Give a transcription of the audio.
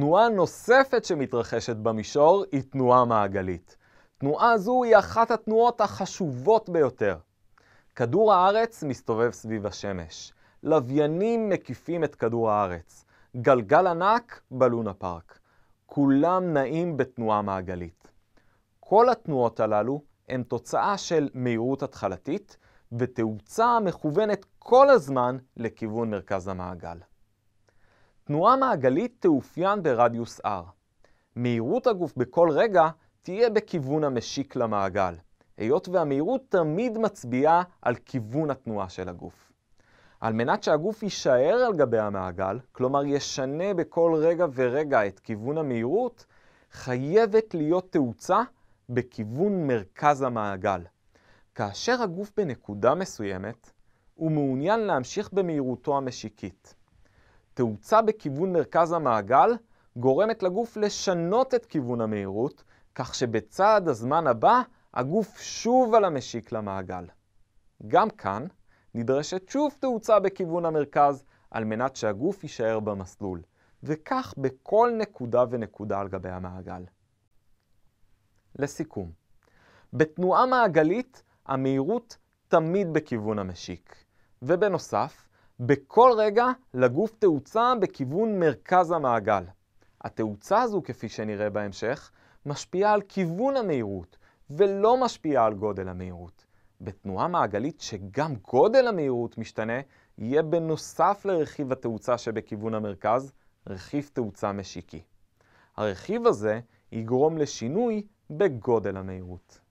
תנועה נוספת שמתרחשת במישור היא תנועה מעגלית. תנועה זו היא אחת התנועות החשובות ביותר. כדור הארץ מסתובב סביב השמש. לוויינים מקיפים את כדור הארץ. גלגל ענק בלונה פארק. כולם נעים בתנועה מעגלית. כל התנועות הללו הן תוצאה של מהירות התחלתית ותאוצה המכוונת כל הזמן לכיוון מרכז המעגל. תנועה מעגלית תאופיין ברדיוס R. מהירות הגוף בכל רגע תהיה בכיוון המשיק למעגל, היות והמהירות תמיד מצביעה על כיוון התנועה של הגוף. על מנת שהגוף יישאר על גבי המעגל, כלומר ישנה בכל רגע ורגע את כיוון המהירות, חייבת להיות תאוצה בכיוון מרכז המעגל. כאשר הגוף בנקודה מסוימת, הוא מעוניין להמשיך במהירותו המשיקית. התאוצה בכיוון מרכז המעגל גורמת לגוף לשנות את כיוון המהירות, כך שבצעד הזמן הבא הגוף שוב על המשיק למעגל. גם כאן נדרשת שוב תאוצה בכיוון המרכז על מנת שהגוף יישאר במסלול, וכך בכל נקודה ונקודה על גבי המעגל. לסיכום, בתנועה מעגלית המהירות תמיד בכיוון המשיק, ובנוסף, בכל רגע לגוף תאוצה בכיוון מרכז המעגל. התאוצה הזו, כפי שנראה בהמשך, משפיעה על כיוון המהירות, ולא משפיעה על גודל המהירות. בתנועה מעגלית שגם גודל המהירות משתנה, יהיה בנוסף לרכיב התאוצה שבכיוון המרכז, רכיב תאוצה משיקי. הרכיב הזה יגרום לשינוי בגודל המהירות.